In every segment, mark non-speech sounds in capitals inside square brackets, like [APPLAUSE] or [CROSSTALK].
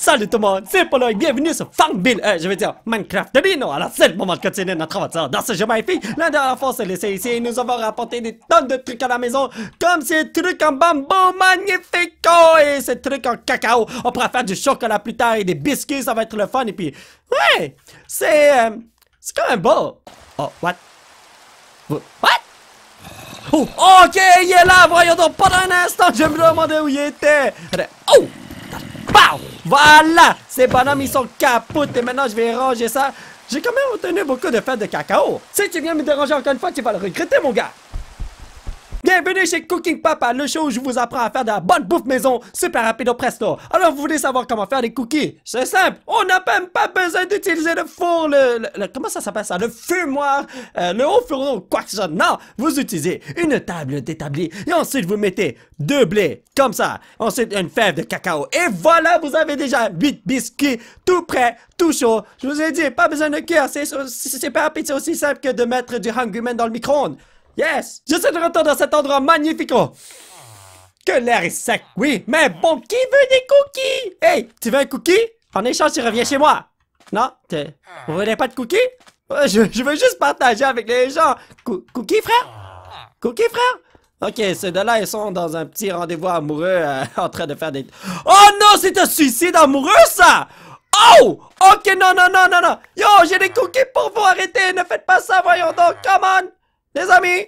Salut tout le monde, c'est Polo et bienvenue sur Farmville, euh, je veux dire Minecraft de à Alors c'est le moment de continuer notre aventure dans ce jeu magnifique. L'un de fois force s'est laissé ici et nous avons rapporté des tonnes de trucs à la maison, comme ces trucs en bambou magnifico oh, et ces trucs en cacao. On pourra faire du chocolat plus tard et des biscuits, ça va être le fun et puis... Ouais, c'est... Euh, c'est quand même beau. Oh, what? What? Oh, ok, il est là, voyons donc, pendant un instant, je me demandais où il était. Oh! Voilà! Ces bonhommes, ils sont capotes et maintenant je vais ranger ça. J'ai quand même obtenu beaucoup de fêtes de cacao. Si tu viens me déranger encore une fois, tu vas le regretter, mon gars! Bienvenue chez Cooking Papa, le show où je vous apprends à faire de la bonne bouffe maison super rapide au presto. Alors vous voulez savoir comment faire des cookies C'est simple, on n'a même pas besoin d'utiliser le four, le, comment ça s'appelle ça, le fumoir, euh, le haut fourneau, quoi que ce soit. Non, vous utilisez une table d'établi et ensuite vous mettez deux blés comme ça, ensuite une fève de cacao et voilà, vous avez déjà huit biscuits tout prêts, tout chaud. Je vous ai dit, pas besoin de cuire, c'est pas rapide, c'est aussi simple que de mettre du Hungry dans le micro-ondes. Yes! Je suis de retour dans cet endroit magnifique! Oh. Que l'air est sec, oui, mais bon, qui veut des cookies? Hey, tu veux un cookie? En échange, tu reviens chez moi. Non? Vous voulez pas de cookies? Euh, je, je, veux juste partager avec les gens. cookie, frère? Cookie, frère? Ok, ceux-là, ils sont dans un petit rendez-vous amoureux euh, [LAUGHS] en train de faire des... Oh non, c'est un suicide amoureux, ça! Oh! Ok, non, non, non, non, non! Yo, j'ai des cookies pour vous, arrêtez! Ne faites pas ça, voyons donc, come on! Les amis!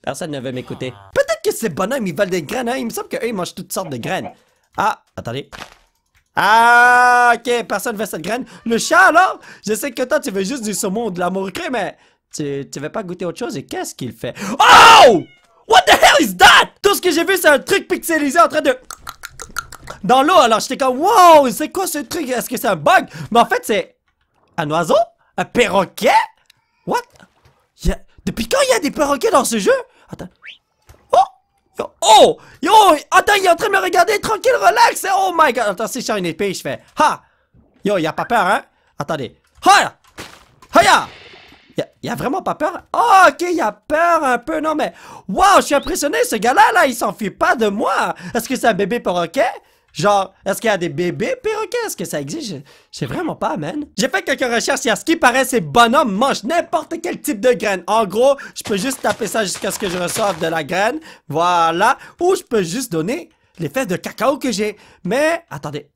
Personne ne veut m'écouter. Peut-être que ces bonhommes, ils veulent des graines, hein? Il me semble qu'eux, ils mangent toutes sortes de graines. Ah, attendez. Ah, ok, personne veut cette graine. Le chat, alors? Je sais que toi, tu veux juste du saumon ou de la morue mais tu, tu veux pas goûter autre chose et qu'est-ce qu'il fait? Oh! What the hell is that? Tout ce que j'ai vu, c'est un truc pixelisé en train de dans l'eau. Alors j'étais comme, wow, c'est quoi ce truc? Est-ce que c'est un bug? Mais en fait, c'est un oiseau? Un perroquet? What? Yeah. Depuis quand il y a des perroquets dans ce jeu Attends. Oh Oh Yo Attends, il est en train de me regarder, tranquille, relax hein. Oh my god Attends, si je une épée, je fais... Ha Yo, il a pas peur, hein Attendez. Ha Ha il a, a vraiment pas peur? Oh, ok, il a peur un peu, non mais... Wow, je suis impressionné, ce gars-là, là, il s'enfuit pas de moi! Est-ce que c'est un bébé perroquet? Genre, est-ce qu'il y a des bébés perroquets? Est-ce que ça existe? Je, sais vraiment pas, man. J'ai fait quelques recherches et à ce qui paraît, ces bonhommes mangent n'importe quel type de graine. En gros, je peux juste taper ça jusqu'à ce que je reçoive de la graine. Voilà. Ou je peux juste donner les de cacao que j'ai. Mais, attendez.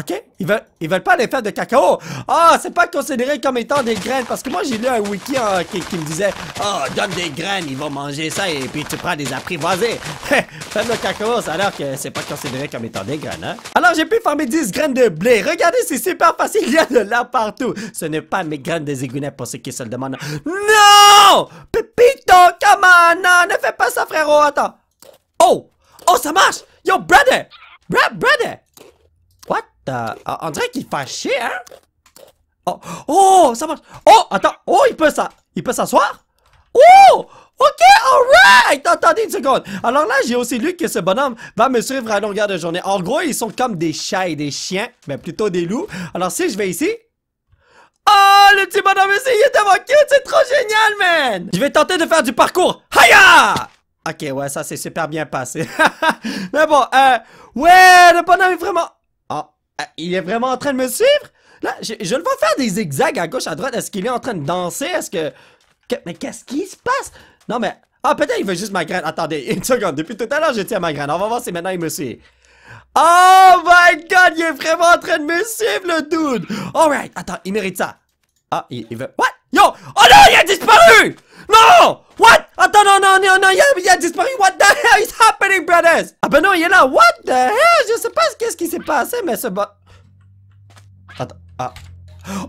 OK? Ils veulent, ils veulent pas les faire de cacao. Ah, c'est pas considéré comme étant des graines. Parce que moi, j'ai lu un wiki hein, qui, me disait, ah, oh, donne des graines, ils vont manger ça et puis tu prends des apprivoisés. [LAUGHS] faire de cacao, ça a l'air que c'est pas considéré comme étant des graines, hein? Alors, j'ai pu farmer 10 graines de blé. Regardez, c'est super facile. Il y a de là partout. Ce n'est pas mes graines des zigounet pour ceux qui se le demandent. Non! Pépito, come on! Non, ne fais pas ça, frérot. Attends. Oh! Oh, ça marche! Yo, brother! brother! Ah, on dirait qu'il fait chier, hein? Oh, oh ça marche. Oh, attends. Oh, il peut s'asseoir? Oh! OK, alright! Attendez une seconde. Alors là, j'ai aussi lu que ce bonhomme va me suivre à longueur de journée. En gros, ils sont comme des chats et des chiens, mais plutôt des loups. Alors si je vais ici... Oh, le petit bonhomme ici, il est tellement cute! C'est trop génial, man! Je vais tenter de faire du parcours. Hiya! Ok, ouais, ça c'est super bien passé. [LAUGHS] mais bon, euh... Ouais, le bonhomme est vraiment... Ah, il est vraiment en train de me suivre? Là, je, le vois faire des zigzags à gauche, à droite. Est-ce qu'il est en train de danser? Est-ce que... Mais qu'est-ce qui se passe? Non, mais... Ah, peut-être il veut juste ma graine. Attendez, [LAUGHS] une seconde. Depuis tout à l'heure, je tiens ma graine. On va voir si maintenant il me suit. Oh my god, il est vraiment en train de me suivre, le dude! Alright, attends, il mérite ça. Ah, il, il veut... What? Yo! Oh non, Ah ben non, il est là. What the hell? Je sais pas qu'est-ce qui s'est passé, mais ce bot... Attends. Ah.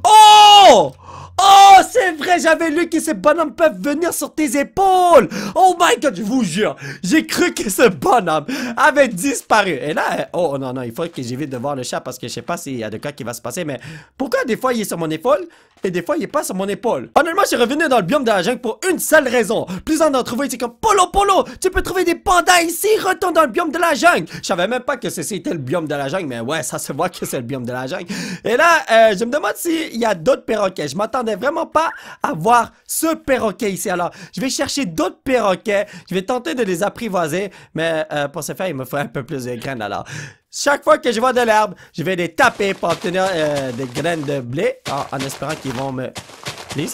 Oh! Oh, c'est vrai, j'avais lu que ces bonhommes peuvent venir sur tes épaules. Oh my god, je vous jure, j'ai cru que ce bonhomme avait disparu. Et là, oh non, non, il faut que j'évite de voir le chat parce que je sais pas s'il y a de quoi qui va se passer, mais pourquoi des fois il est sur mon épaule et des fois il est pas sur mon épaule? Honnêtement, je suis revenu dans le biome de la jungle pour une seule raison. Plus en d'en trouver, c'est comme Polo Polo, tu peux trouver des pandas ici, retourne dans le biome de la jungle. Je savais même pas que ceci était le biome de la jungle, mais ouais, ça se voit que c'est le biome de la jungle. Et là, euh, je me demande s'il y a d'autres perroquets. Je m'attendais vraiment pas à voir ce perroquet ici. Alors, je vais chercher d'autres perroquets. Je vais tenter de les apprivoiser. Mais euh, pour ce faire, il me faut un peu plus de graines. Alors, chaque fois que je vois de l'herbe, je vais les taper pour obtenir euh, des graines de blé. en, espérant qu'ils vont me...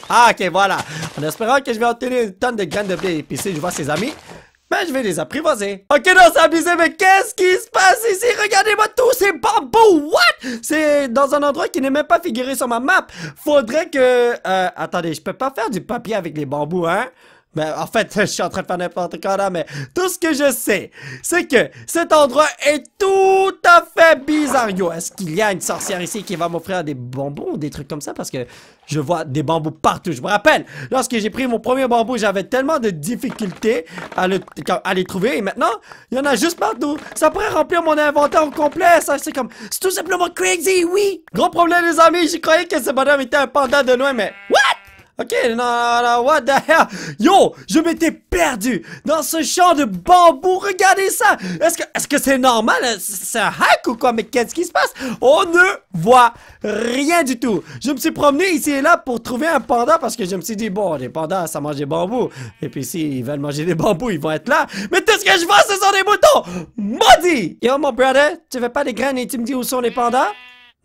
Ah, ok, voilà. En espérant que je vais obtenir une tonne de graines de blé si Je vois ses amis. Ben, je vais les apprivoiser. Ok, non, c'est abusé, mais qu'est-ce qui se passe ici? Regardez-moi tous ces bambous! What? C'est dans un endroit qui n'est même pas figuré sur ma map. Faudrait que... Euh, attendez, je peux pas faire du papier avec les bambous, hein? Ben, en fait, [LAUGHS] je suis en train de faire n'importe quoi là, mais tout ce que je sais, c'est que cet endroit est tout à fait bizarre. est-ce qu'il y a une sorcière ici qui va m'offrir des bambous ou des trucs comme ça? Parce que je vois des bambous partout. Je me rappelle, lorsque j'ai pris mon premier bambou, j'avais tellement de difficultés à, le, à les trouver. Et maintenant, il y en a juste partout. Ça pourrait remplir mon inventaire au complet. Ça, c'est comme, c'est tout simplement crazy, oui. Gros problème, les amis. Je croyais que ce bonhomme était un panda de loin, mais what? Ok, non, non, what the hell? Yo, je m'étais perdu dans ce champ de bambou. Regardez ça. Est-ce que, est-ce que c'est normal? C'est un hack ou quoi? Mais qu'est-ce qui se passe? On ne voit rien du tout. Je me suis promené ici et là pour trouver un panda parce que je me suis dit, bon, les pandas, ça mange des bambous. Et puis s'ils veulent manger des bambous, ils vont être là. Mais tout ce que je vois, ce sont des moutons. Maudit! Yo, mon brother, tu fais pas des graines et tu me dis où sont les pandas?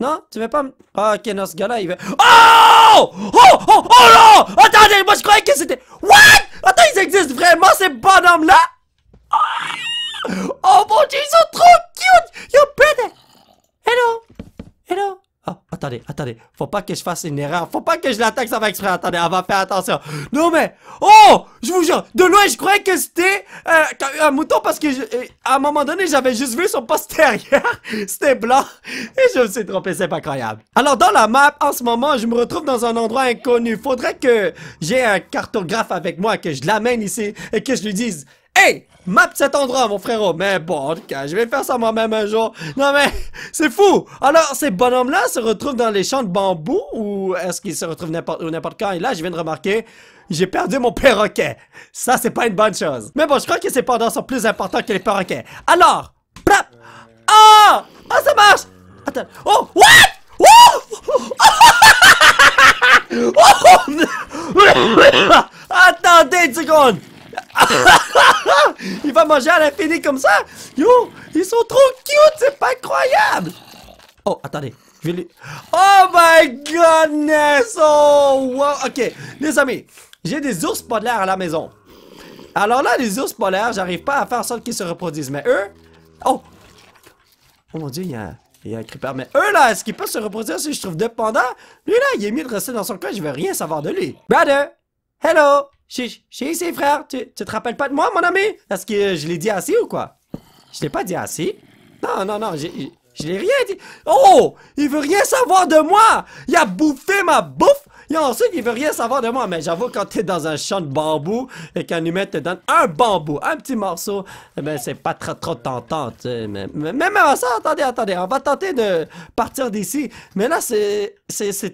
Non Tu veux pas me... Ah, ok, non, ce gars-là, il veut... Oh Oh Oh Oh non Attendez, moi je croyais que c'était... What Attends, ils existent vraiment, ces bonhommes-là ah! Oh mon dieu, ils sont trop cute You better Hello Hello ah, attendez, attendez. Faut pas que je fasse une erreur. Faut pas que je l'attaque ça va exprès. Attendez, on va faire attention. Non, mais... Oh! Je vous jure, de loin, je croyais que c'était euh, un mouton parce que, euh, à un moment donné, j'avais juste vu son postérieur. [LAUGHS] c'était blanc. Et je me suis trompé, c'est pas incroyable. Alors, dans la map, en ce moment, je me retrouve dans un endroit inconnu. Faudrait que j'ai un cartographe avec moi, que je l'amène ici et que je lui dise... Hey! Map cet endroit, mon frérot! Mais bon, cas, je vais faire ça moi-même un jour. Non mais, [LAUGHS] c'est fou! Alors, ces bonhommes-là se retrouvent dans les champs de bambou ou est-ce qu'ils se retrouvent n'importe quand? Et là, je viens de remarquer, j'ai perdu mon perroquet. Ça, c'est pas une bonne chose. Mais bon, je crois que ces pendants sont plus importants que les perroquets. Alors, Plap! Oh! Ah! oh, ah, ça marche! Attends. Oh! What? Oh! [LAUGHS] oh! [LAUGHS] Attendez une seconde! [LAUGHS] il va manger à l'infini comme ça Yo, ils sont trop cute, c'est pas incroyable Oh, attendez, Oh my goodness Oh, wow Ok, les amis, j'ai des ours polaires à la maison. Alors là, les ours polaires, j'arrive pas à faire en sorte qu'ils se reproduisent, mais eux... Oh Oh mon dieu, il y a... un creeper, mais eux là, est-ce qu'ils peuvent se reproduire si je trouve dépendant Lui là, il est mieux de rester dans son coin, je veux rien savoir de lui. Brother! Hello! Chez ses frères, tu, tu te rappelles pas de moi, mon ami? Est-ce que je l'ai dit assez ou quoi? Je l'ai pas dit assez. Non, non, non, je... Je l'ai rien dit. Oh! Il veut rien savoir de moi! Il a bouffé ma bouffe! Et ensuite, il veut rien savoir de moi. Mais j'avoue, quand t'es dans un champ de bambou et qu'un humain te donne un bambou, un petit morceau, eh ben, c'est pas trop, trop tentant. mais, mais, mais, ça, attendez, attendez. On va tenter de partir d'ici. Mais là, c'est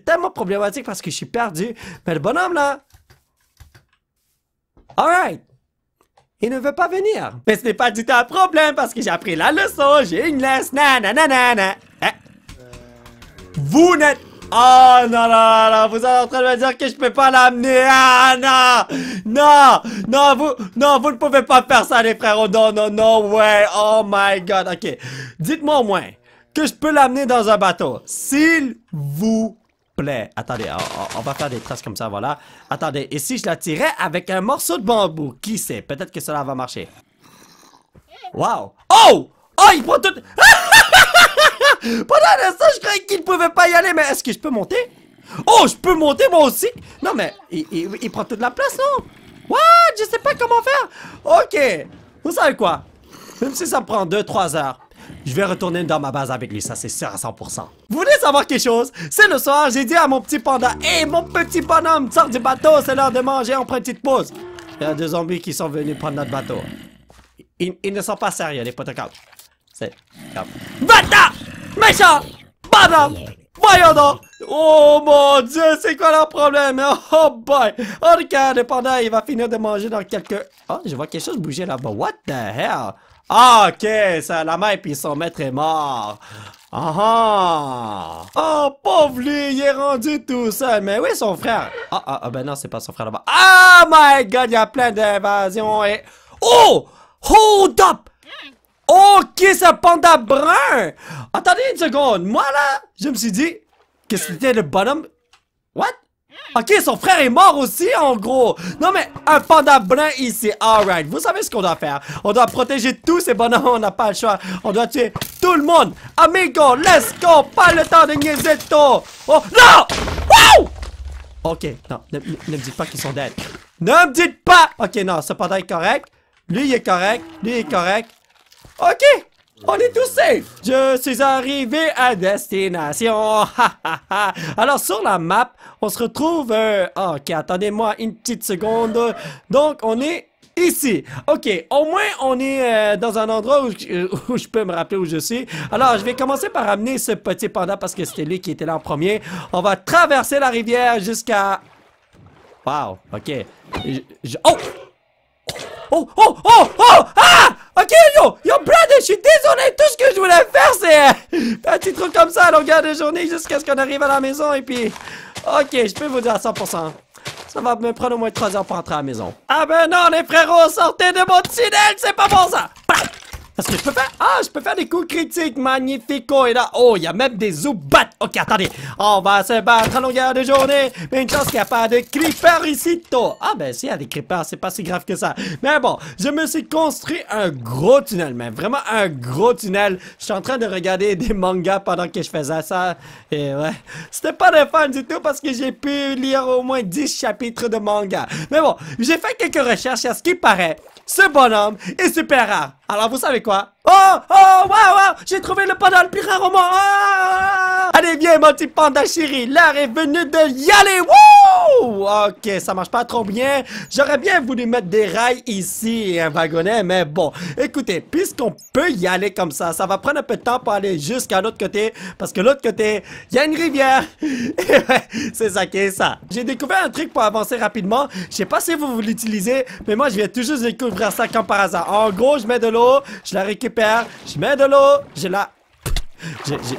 tellement problématique parce que je suis perdu. Mais le bonhomme, là, Alright! Il ne veut pas venir. Mais ce n'est pas du tout un problème parce que j'ai appris la leçon, j'ai une laisse, nananana. Eh. Euh. Vous n'êtes... Oh non, vous êtes en train de me dire que je peux pas l'amener. Ah non, non, non, vous, non, vous ne pouvez pas faire ça les frérots. Non, non, non, ouais. Oh my god, ok. Dites-moi au moins que je peux l'amener dans un bateau. S'il vous Attendez, on, va faire des traces comme ça, voilà. Attendez, et si je la tirais avec un morceau de bambou? Qui sait? Peut-être que cela va marcher. Wow! Oh! Oh, il prend tout... [LAUGHS] Pendant un je croyais qu'il pouvait pas y aller, mais est-ce que je peux monter? Oh, je peux monter moi aussi? Non, mais il, prend toute la place, non? What? Je sais pas comment faire. Ok. Vous savez quoi? Même si ça prend 2-3 heures, je vais retourner dans ma base avec lui, ça c'est sûr à 100%. Vous voulez savoir quelque chose? C'est le soir, j'ai dit à mon petit panda, Hé, mon petit bonhomme, sors du bateau, c'est l'heure de manger, on prend une petite pause. Il y a deux zombies qui sont venus prendre notre bateau. Ils, ne sont pas sérieux, les potes C'est... Bata! Méchant! Bonhomme! Voyons donc! Oh mon dieu, c'est quoi leur problème? Oh boy! Oh le cas, le panda, il va finir de manger dans quelques... Oh, je vois quelque chose bouger là-bas. What the hell? Ah, ok, ça la main puis son maître est mort. Ah ah! Oh, pauvre lui, il est rendu tout seul. Mais oui, son frère? Ah, ah, ah ben non, c'est pas son frère là-bas. Ah, my God, il y a plein d'invasions et... Oh! Hold up! Ok, oh, c'est un panda brun? Attendez une seconde, moi là, je me suis dit Qu'est-ce que c'était le bottom? What? Ok, son frère est mort aussi, en gros. Non, mais un panda blanc ici. Alright, vous savez ce qu'on doit faire. On doit protéger tous ces bonhommes, on n'a pas le choix. On doit tuer tout le monde. Amigo, let's go. Pas le temps de Oh, non! Wow! Ok, non, ne, me dites pas qu'ils sont dead. Ne me dites pas! Ok, non, ce panda est correct. Lui, est correct. Lui, est correct. Ok, on est tous safe! Je suis arrivé à destination! Alors, sur la map, on se retrouve... Euh, ah, ok, attendez-moi une petite seconde. Donc, on est ici. OK, au moins, on est euh, dans un endroit où je, peux me rappeler où je suis. Alors, je vais commencer par amener ce petit panda parce que c'était lui qui était là en premier. On va traverser la rivière jusqu'à... Wow, OK. Oh! Oh, oh, oh, oh, ah! Ok, yo, yo, brother! je suis désolé, tout ce que je voulais faire, c'est [LAUGHS] un petit truc comme ça à longueur de journée jusqu'à ce qu'on arrive à la maison, et puis... Ok, je peux vous dire à 100%. Ça va me prendre au moins 3 heures pour rentrer à la maison. Ah ben non, les frérots, sortez de mon tunnel, c'est pas bon ça! Parce que je peux faire... Ah, je peux faire des coups critiques. Magnifico. Oh, et là, oh, il y a même des Zubats. Ok, attendez. Oh bah se battre à longueur de journée. Mais une chance qu'il n'y a pas de creeper ici. Tôt. Ah, ben, il y a des creepers, c'est pas si grave que ça. Mais bon, je me suis construit un gros tunnel, mais vraiment un gros tunnel. Je suis en train de regarder des mangas pendant que je faisais ça. Et ouais, c'était pas de fun du tout parce que j'ai pu lire au moins 10 chapitres de manga. Mais bon, j'ai fait quelques recherches et à ce qui paraît, ce bonhomme est super rare. Alors vous savez quoi Oh Oh Waouh wow, J'ai trouvé le panda le rare roman oh Allez viens mon petit panda chéri L'heure est venue de y aller Wouh Ok, ça marche pas trop bien. J'aurais bien voulu mettre des rails ici et un wagonnet, mais bon. Écoutez, puisqu'on peut y aller comme ça, ça va prendre un peu de temps pour aller jusqu'à l'autre côté. Parce que l'autre côté, il y a une rivière. [LAUGHS] c'est ça qui est ça. J'ai découvert un truc pour avancer rapidement. Je sais pas si vous, vous l'utilisez, mais moi je viens tout découvrir ça comme par hasard. En gros, je mets de je la récupère, je mets de l'eau, j'ai la...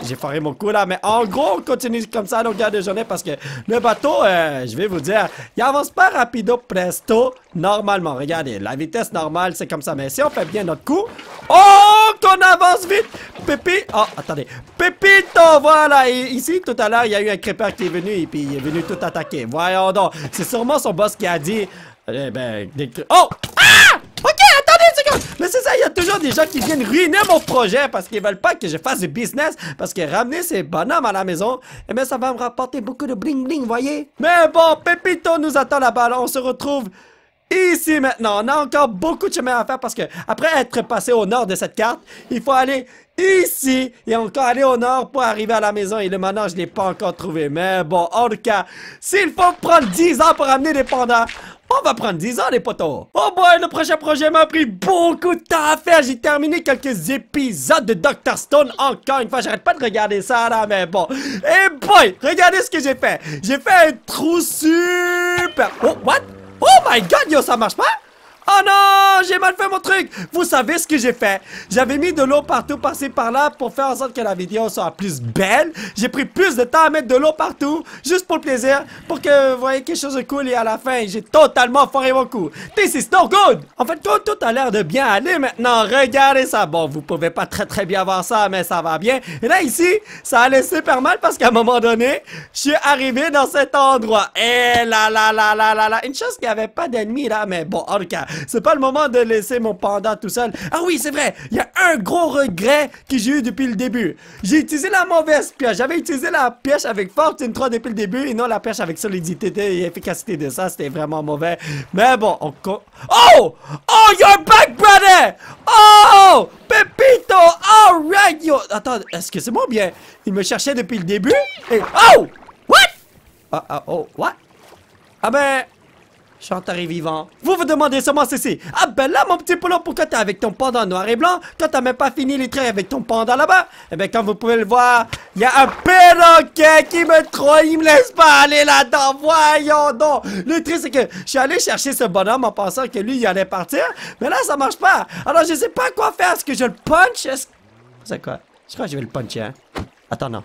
J'ai foiré mon coup là, mais en gros, on continue comme ça nos longueur de journée parce que le bateau, euh, je vais vous dire, il avance pas rapido presto normalement. Regardez, la vitesse normale, c'est comme ça, mais si on fait bien notre coup, oh, qu'on avance vite! Pépi, oh, attendez, Pépito, voilà, ici, tout à l'heure, il y a eu un creeper qui est venu et puis il est venu tout attaquer. Voyons donc, c'est sûrement son boss qui a dit, eh ben, oh! Ah! mais c'est ça, il y a toujours des gens qui viennent ruiner mon projet parce qu'ils veulent pas que je fasse du business, parce que ramener ces bonhommes à la maison, eh bien, ça va me rapporter beaucoup de bling bling, voyez? Mais bon, Pepito nous attend là-bas, on se retrouve ici maintenant. On a encore beaucoup de chemin à faire parce que après être passé au nord de cette carte, il faut aller ici et encore aller au nord pour arriver à la maison. Et le maintenant, je l'ai pas encore trouvé. Mais bon, en tout cas, s'il faut prendre 10 ans pour amener des pandas, on va prendre 10 ans, les potos. Oh boy, le prochain projet m'a pris beaucoup de temps à faire. J'ai terminé quelques épisodes de Dr. Stone encore une fois. J'arrête pas de regarder ça, là, mais bon. Et eh boy, regardez ce que j'ai fait. J'ai fait un trou super. Oh, what? Oh my god, yo, ça marche pas? Oh non, j'ai mal fait mon truc. Vous savez ce que j'ai fait. J'avais mis de l'eau partout, passé par là, pour faire en sorte que la vidéo soit plus belle. J'ai pris plus de temps à mettre de l'eau partout, juste pour le plaisir, pour que vous voyez quelque chose de cool. Et à la fin, j'ai totalement foiré mon coup. This is no good. En fait, tout a l'air de bien aller maintenant. Regardez ça. Bon, vous pouvez pas très très bien voir ça, mais ça va bien. Et là, ici, ça allait super mal parce qu'à un moment donné, je suis arrivé dans cet endroit. Et eh là, là, là, là, là, là. Une chose qu'il n'y avait pas d'ennemis là, mais bon, en tout cas, c'est pas le moment de laisser mon panda tout seul. Ah oui, c'est vrai. Il y a un gros regret que j'ai eu depuis le début. J'ai utilisé la mauvaise pioche. J'avais utilisé la pioche avec Fortune 3 depuis le début et non la pioche avec solidité et efficacité de ça. C'était vraiment mauvais. Mais bon, on... Oh! Oh, you're back, brother! Oh! Pepito! Alright, yo! Attends, est-ce que c'est moi ou bien? Il me cherchait depuis le début? Et... Oh! What? Ah, ah oh, what? Ah ben... Je vivant. Vous vous demandez seulement ceci. Ah ben là, mon petit polo, pourquoi t'es avec ton panda noir et blanc quand t'as même pas fini les traits avec ton panda là-bas Eh ben, comme vous pouvez le voir, il y a un perroquet qui me trouve. il me laisse pas aller là-dedans. Voyons donc. Le truc, c'est que je suis allé chercher ce bonhomme en pensant que lui, il allait partir. Mais là, ça marche pas. Alors, je sais pas quoi faire. Est-ce que je le punch C'est quoi Je crois que je vais le puncher, hein. Attends, non.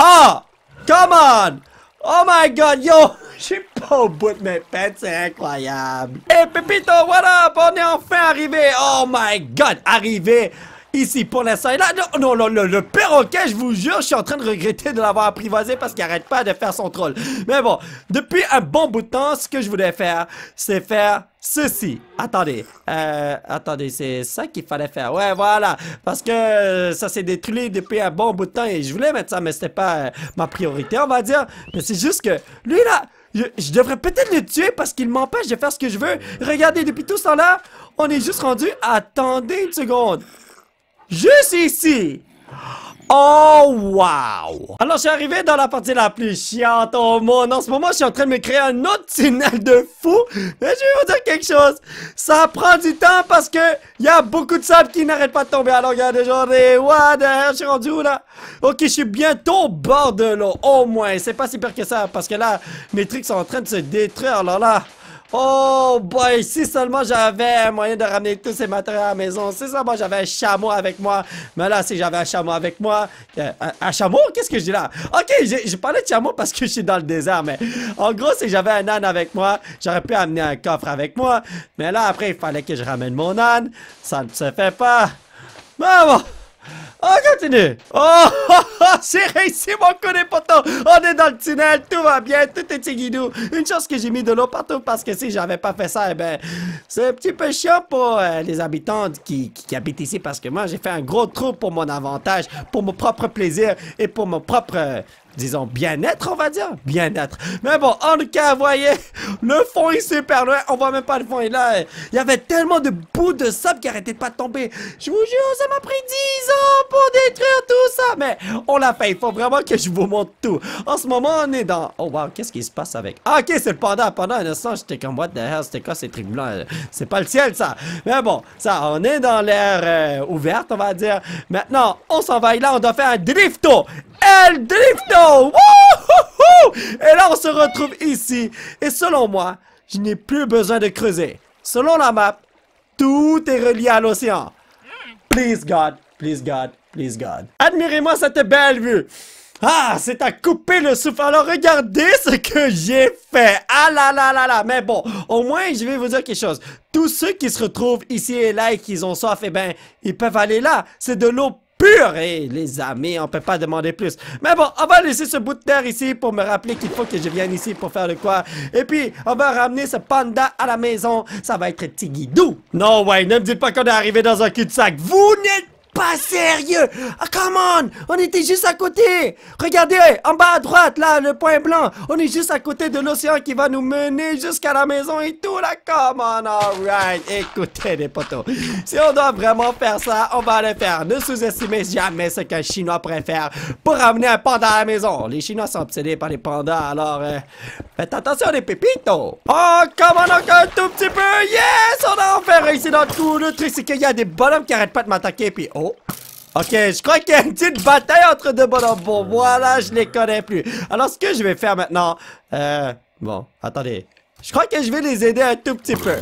oh! Come on Oh my god, yo! suis [LAUGHS] pas au bout de mes pets, c'est incroyable! Hey eh, Pepito, what up? On est enfin arrivé! Oh my god, arrivé ici pour l'instant. Et là, non, non, le, le, perroquet, je vous jure, je suis en train de regretter de l'avoir apprivoisé parce qu'il arrête pas de faire son troll. Mais bon, depuis un bon bout de temps, ce que je voulais faire, c'est faire ceci. Attendez, euh, attendez, c'est ça qu'il fallait faire. Ouais, voilà, parce que euh, ça s'est détruit depuis un bon bout de temps et je voulais mettre ça, mais c'était pas euh, ma priorité, on va dire. Mais c'est juste que lui là, je, devrais peut-être le tuer parce qu'il m'empêche de faire ce que je veux. Regardez, depuis tout ça là on est juste rendu. Attendez une seconde. Juste ici. Oh, wow! Alors, je suis arrivé dans la partie la plus chiante au monde. En ce moment, je suis en train de me créer un autre tunnel de fou. Mais je vais vous dire quelque chose. Ça prend du temps parce que il y a beaucoup de sable qui n'arrête pas de tomber. Alors, regardez, j'en des... What the Je suis rendu où, là? Ok, je suis bientôt au bord de l'eau. Au moins, c'est pas si pire que ça. Parce que là, mes trucs sont en train de se détruire. Alors là... Oh boy, si seulement j'avais un moyen de ramener tous ces matériaux à la maison, si seulement j'avais un chameau avec moi. Mais là, si j'avais un chameau avec moi... Euh, un, chameau? Qu'est-ce que je dis là? Ok, j'ai parlé de chameau parce que je suis dans le désert, mais... En gros, si j'avais un âne avec moi, j'aurais pu amener un coffre avec moi. Mais là, après, il fallait que je ramène mon âne. Ça ne se fait pas. Mais Oh, continue Oh, oh, [LAUGHS] oh c'est réussi, mon connaît poteau! On est dans le tunnel, tout va bien, tout est tiguidou. Une chose que j'ai mis de l'eau partout parce que si j'avais pas fait ça, eh ben, c'est un petit peu chiant pour euh, les habitants qui, habitent ici parce que moi, j'ai fait un gros trou pour mon avantage, pour mon propre plaisir et pour mon propre, euh, disons, bien-être, on va dire. Bien-être. Mais bon, en tout cas, vous voyez, le fond est super loin. On voit même pas le fond. Et là, il y avait tellement de bouts de sable qui arrêtaient pas tomber. Je vous jure, ça m'a pris 10 ans pour détruire tout ça. Mais on l'a fait. Il faut vraiment que je vous montre tout. En ce moment, on est dans... Oh, wow, qu'est-ce qui se passe avec... Ah, ok, c'est le panda. Pendant un instant, j'étais comme, what the hell, c'était quoi ces trucs C'est pas le ciel, ça. Mais bon, ça, on est dans l'air euh, ouverte, on va dire. Maintenant, on s'en va. Et là, on doit faire un drifto. El drifto! Et là, on se retrouve ici. Et selon moi, je n'ai plus besoin de creuser. Selon la map, tout est relié à l'océan. Please God, please God, please God. Admirez-moi cette belle vue. Ah, c'est à couper le souffle. Alors regardez ce que j'ai fait. Ah là là là là. Mais bon, au moins je vais vous dire quelque chose. Tous ceux qui se retrouvent ici et là et qui ont soif, eh ben, ils peuvent aller là. C'est de l'eau Purée, les amis, on peut pas demander plus. Mais bon, on va laisser ce bout de terre ici pour me rappeler qu'il faut que je vienne ici pour faire le quoi. Et puis, on va ramener ce panda à la maison. Ça va être Tigidou. Non, ouais, ne me dites pas qu'on est arrivé dans un cul-de-sac. Vous n'êtes pas sérieux Ah, come on On était juste à côté Regardez, en bas à droite, là, le point blanc On est juste à côté de l'océan qui va nous mener jusqu'à la maison et tout, là Come on, alright Écoutez, les potos, si on doit vraiment faire ça, on va le faire Ne sous-estimez jamais ce qu'un Chinois pourrait faire pour amener un panda à la maison Les Chinois sont obsédés par les pandas, alors... Euh, faites attention les pépitos Oh, come on, encore un tout petit peu Yes On a enfin réussi notre tout Le truc, c'est qu'il y a des bonhommes qui arrêtent pas de m'attaquer, puis... Oh Ok, je crois qu'il y a une petite bataille entre deux bonhommes. Bon, voilà, je les connais plus. Alors, ce que je vais faire maintenant... Euh... Bon, attendez. Je crois que je vais les aider un tout petit peu.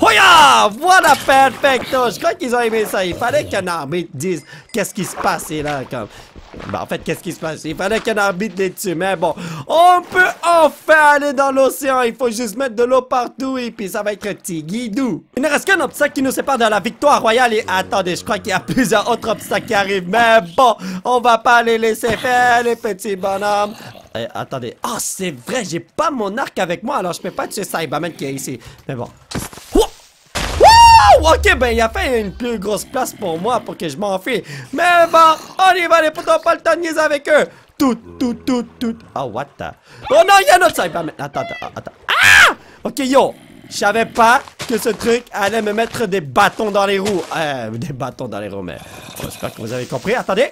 Hoya! Voilà, perfecto! Je crois qu'ils ont aimé ça. Il fallait qu'un armée dise qu'est-ce qui se passait là, comme bah en fait, qu'est-ce qui se passe? Il fallait qu'un arbitre les tue, mais bon. On peut enfin aller dans l'océan. Il faut juste mettre de l'eau partout et puis ça va être petit guidou. Il ne reste qu'un obstacle qui nous sépare de la victoire royale et attendez, je crois qu'il y a plusieurs autres obstacles qui arrivent. Mais bon, on va pas les laisser faire, les petits bonhommes. Euh, attendez. Oh, c'est vrai, j'ai pas mon arc avec moi, alors je peux pas tuer Cyberman qui est ici. Mais bon, Ok, ben il a fait une plus grosse place pour moi pour que je m'enfuis. Mais bon, on y va, les potos, pas le avec eux. Tout, tout, tout, tout. oh, what the... Oh non, il y a un autre Attends, attends, attends. Ah! Ok, yo, je savais pas que ce truc allait me mettre des bâtons dans les roues. Euh, des bâtons dans les roues, mais j'espère que vous avez compris. Attendez.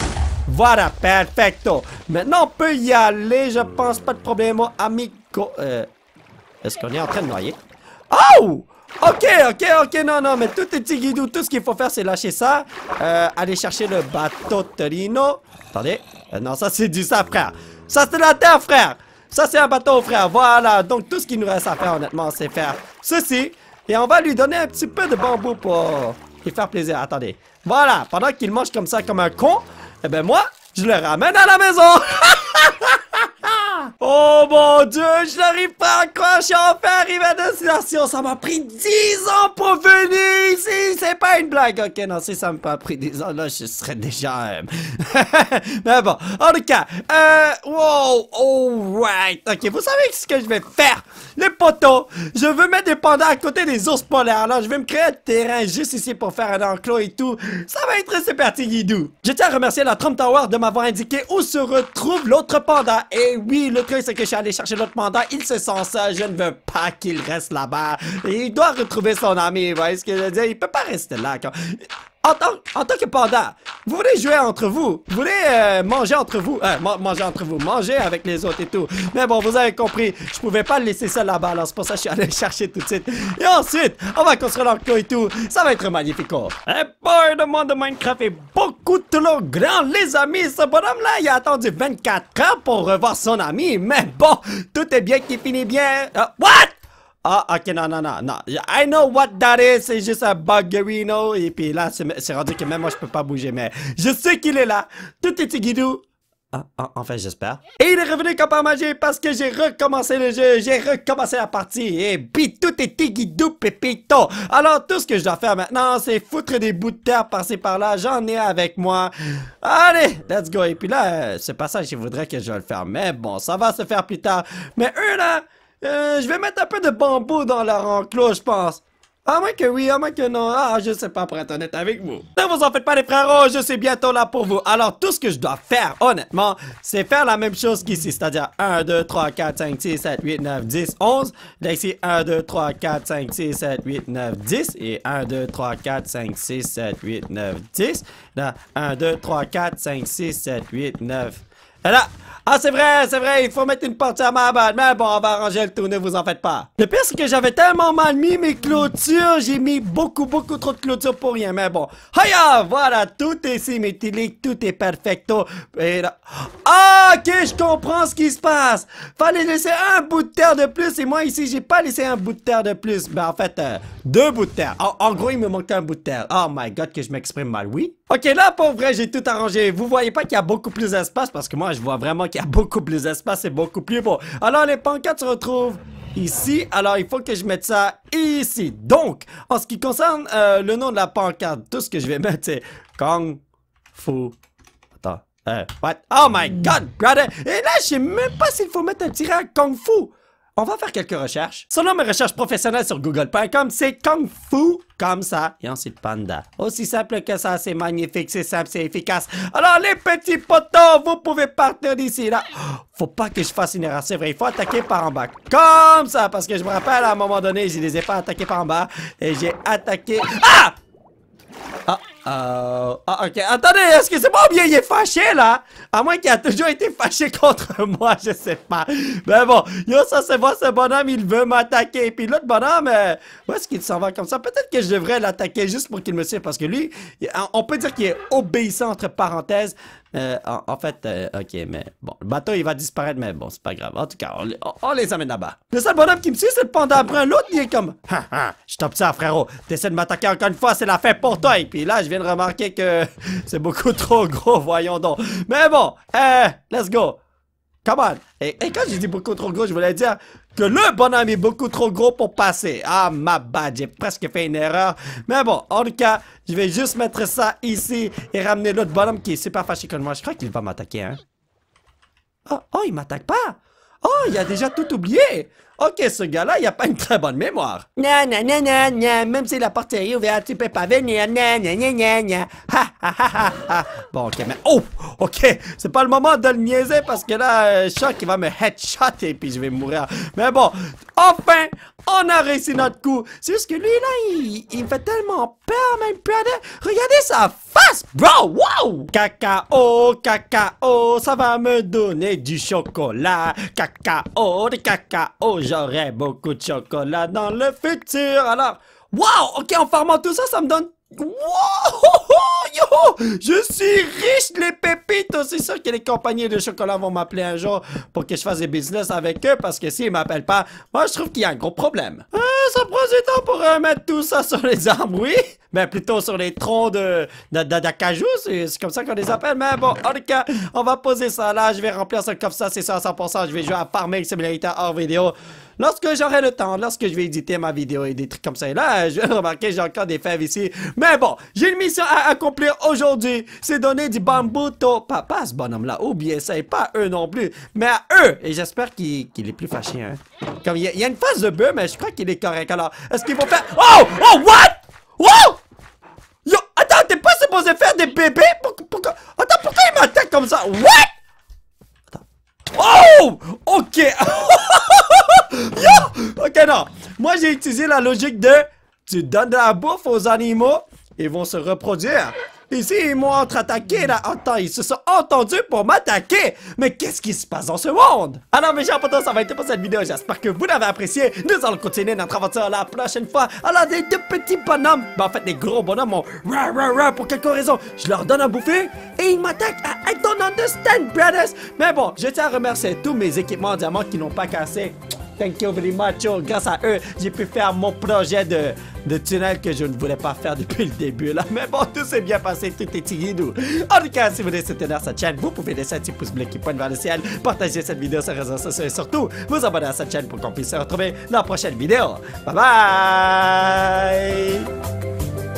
Voilà, perfecto. Maintenant, on peut y aller. Je pense pas de problème, amico. Euh, est-ce qu'on est en train de noyer? Oh! Ok, ok, ok, non, non, mais tout est petit Tout ce qu'il faut faire, c'est lâcher ça. Euh, aller chercher le bateau Torino. Attendez. Euh, non, ça, c'est du ça, frère. Ça, c'est la terre, frère. Ça, c'est un bateau, frère. Voilà. Donc, tout ce qu'il nous reste à faire, honnêtement, c'est faire ceci. Et on va lui donner un petit peu de bambou pour lui faire plaisir. Attendez. Voilà. Pendant qu'il mange comme ça, comme un con, eh ben, moi, je le ramène à la maison. [LAUGHS] Oh mon dieu, je n'arrive pas à croire, je suis enfin arrivé à destination. Ça m'a pris 10 ans pour venir ici. C'est pas une blague. Ok, non, si ça m'a pas pris 10 ans, là, je serais déjà... Euh, [LAUGHS] Mais bon, en tout cas, euh, wow, alright. Ok, vous savez ce que je vais faire? Les poteaux, je veux mettre des pandas à côté des ours polaires. Là, je vais me créer un terrain juste ici pour faire un enclos et tout. Ça va être super parti, Guidou. Je tiens à remercier la Trump Tower de m'avoir indiqué où se retrouve l'autre panda. Et eh oui, le truc c'est que je suis allé chercher l'autre mandat. Il se sent ça. Je ne veux pas qu'il reste là-bas. Il doit retrouver son ami. Vous voyez ce que je veux dire? Il peut pas rester là. Quand en tant, que panda, vous voulez jouer entre vous, vous voulez euh, manger entre vous, euh, manger entre vous, manger avec les autres et tout. Mais bon, vous avez compris, je pouvais pas le laisser seul là-bas, alors c'est pour ça que je suis allé chercher tout de suite. Et ensuite, on va construire l'enclos et tout, ça va être magnifique. Et oh. boy, le monde de Minecraft est beaucoup trop grand, les amis. Ce bonhomme-là, il a attendu 24 ans pour revoir son ami, mais bon, tout est bien qui finit bien. Euh, what? Ah, ok, non, non, non, non. I know what that is, c'est juste un buggerino. Et puis là, c'est rendu que même moi, je peux pas bouger, mais je sais qu'il est là. Tout est tigidou ah, ah, enfin, j'espère. Et il est revenu comme par magie parce que j'ai recommencé le jeu, j'ai recommencé la partie. Et puis tout est tigidou pépito. Alors, tout ce que je dois faire maintenant, c'est foutre des bouts de terre par-ci par-là. J'en ai avec moi. Allez, let's go. Et puis là, euh, ce passage, je voudrais que je le fasse. Mais bon, ça va se faire plus tard. Mais eux là... Euh, je vais mettre un peu de bambou dans leur enclos, je pense. À moins que oui, à moins que non. Ah, je sais pas, pour être honnête avec vous. Ne vous en faites pas, les frérots, je suis bientôt là pour vous. Alors, tout ce que je dois faire, honnêtement, c'est faire la même chose qu'ici. C'est-à-dire 1, 2, 3, 4, 5, 6, 7, 8, 9, 10, 11. D'ici ici, 1, 2, 3, 4, 5, 6, 7, 8, 9, 10. Et 1, 2, 3, 4, 5, 6, 7, 8, 9, 10. Là, 1, 2, 3, 4, 5, 6, 7, 8, 9. Et là, ah, c'est vrai, c'est vrai, il faut mettre une porte à ma balle. Mais bon, on va arranger le tour, ne vous en faites pas. Le pire, c'est que j'avais tellement mal mis mes clôtures. J'ai mis beaucoup, beaucoup trop de clôtures pour rien. Mais bon. Hiya! Voilà, tout est symétrique, tout est perfecto. Et Ah, ok, je comprends ce qui se passe. Fallait laisser un bout de terre de plus. Et moi, ici, j'ai pas laissé un bout de terre de plus. mais ben, en fait, euh, deux bouts de terre. En, gros, il me manquait un bout de terre. Oh my god, que je m'exprime mal, oui? Ok, là, pour vrai, j'ai tout arrangé. Vous voyez pas qu'il y a beaucoup plus d'espace parce que moi, je vois vraiment qu'il y a y a beaucoup plus d'espace, et beaucoup plus beau. Alors, les pancartes se retrouvent ici. Alors, il faut que je mette ça ici. Donc, en ce qui concerne euh, le nom de la pancarte, tout ce que je vais mettre, c'est Kung Fu. Attends. Euh, what? Oh my god, brother! Et là, je sais même pas s'il faut mettre un tirage Kung Fu on va faire quelques recherches. nom mes recherches professionnelles sur google.com, c'est Kung Fu, comme ça, et ensuite Panda. Aussi simple que ça, c'est magnifique, c'est simple, c'est efficace. Alors les petits potos, vous pouvez partir d'ici, là. faut pas que je fasse une erreur, c'est vrai, il faut attaquer par en bas. Comme ça, parce que je me rappelle, à un moment donné, je les ai pas attaqués par en bas, et j'ai attaqué... Ah! Ah, euh, ah, ok. Attendez, est-ce que c'est pas bien il est fâché, là? À moins qu'il a toujours été fâché [LAUGHS] contre moi, je sais pas. Mais bon, yo, ça, c'est moi, ce bonhomme, il veut m'attaquer. Puis l'autre bonhomme, euh, où est-ce qu'il s'en va comme ça? Peut-être que je devrais l'attaquer juste pour qu'il me suive, parce que lui, on peut dire qu'il est obéissant, entre parenthèses. Euh, en, fait, euh, ok, mais bon, le bateau il va disparaître, mais bon, c'est pas grave. En tout cas, on, les amène là-bas. Le seul bonhomme qui me suit, c'est le panda après l'autre, il est comme, ha, ha, je ça, frérot. T'essaies de m'attaquer encore une fois, c'est la fin pour toi. Et puis là, je viens de remarquer que [LAUGHS] c'est beaucoup trop gros, voyons donc. Mais bon, eh let's go. Come on. Et, quand je dis beaucoup trop gros, je voulais dire que le bonhomme est beaucoup trop gros pour passer. Ah, ma bad, j'ai presque fait une erreur. Mais bon, en tout cas, je vais juste mettre ça ici et ramener l'autre bonhomme qui est super fâché comme moi. Je crois qu'il va m'attaquer, hein. Oh, oh, il m'attaque pas Oh, il a déjà tout oublié! Ok, ce gars-là, il a pas une très bonne mémoire. Nya, nya, nya, nya, nya. Même si la porte est ouverte, tu peux pas venir. Nya, nya, Ha, ha, ha, ha, Bon, ok, mais... Oh! Ok, c'est pas le moment de le niaiser parce que là, euh, Choc, qui va me headshot et puis je vais mourir. Mais bon, enfin, on a réussi notre coup. C'est juste que lui, là, il, fait tellement peur, même de Regardez sa face, bro. Wow! Cacao, cacao, ça va me donner du chocolat. Cacao, de cacao, j'aurai beaucoup de chocolat dans le futur. Alors, wow! Ok, en farmant tout ça, ça me donne Wow! [LAUGHS] Yo! Je suis riche, les pépites! Oh, c'est sûr que les compagnies de chocolat vont m'appeler un jour pour que je fasse des business avec eux parce que s'ils m'appellent pas, moi je trouve qu'il y a un gros problème. Ah, ça prend du temps pour mettre tout ça sur les arbres, oui? mais plutôt sur les troncs de d'acajou, c'est comme ça qu'on les appelle. Mais bon, en tout cas, on va poser ça là. Je vais remplir ça comme ça, c'est ça à 100%. Je vais jouer à Farming Simulator hors vidéo. Lorsque j'aurai le temps, lorsque je vais éditer ma vidéo et des trucs comme ça. Et là, je vais remarquer, j'ai encore des fèves ici. Mais bon, j'ai une mission à accomplir aujourd'hui. C'est donner du bambou to papa, ce bonhomme-là. bien ça, et pas à eux non plus, mais à eux. Et j'espère qu'il est plus fâché, hein. Comme il y, y, a une phase de bœuf, mais je crois qu'il est correct. Alors, est-ce qu'il faut faire... Oh! Oh, what? Wow! Yo, attends, t'es pas supposé faire des bébés? Pourquoi, Attends, pourquoi il m'attaque comme ça? What? Oh! Ok! [LAUGHS] Yo! Ok, non. Moi, j'ai utilisé la logique de... Tu donnes de la bouffe aux animaux, ils vont se reproduire. Ici, ils m'ont entre-attaqué, là. Attends, ils se sont entendus pour m'attaquer. Mais qu'est-ce qui se passe dans ce monde? Alors, mes chers potos, ça va être pour cette vidéo. J'espère que vous l'avez apprécié. Nous allons continuer notre aventure la prochaine fois. Alors, des deux petits bonhommes, bah, en fait, des gros bonhommes, ont rah, rah, pour quelque raison. Je leur donne à bouffer et ils m'attaquent I don't understand, brothers. Mais bon, je tiens à remercier tous mes équipements en diamant qui n'ont pas cassé. Thank you very much. Oh, grâce à eux, j'ai pu faire mon projet de, tunnel que je ne voulais pas faire depuis le début. Là. Mais bon, tout s'est bien passé, tout est tiré En tout cas, si vous voulez soutenir cette chaîne, vous pouvez laisser un petit pouce bleu qui pointe vers le ciel, partager cette vidéo sur les réseaux sociaux et surtout vous abonner à cette chaîne pour qu'on puisse se retrouver dans la prochaine vidéo. Bye bye!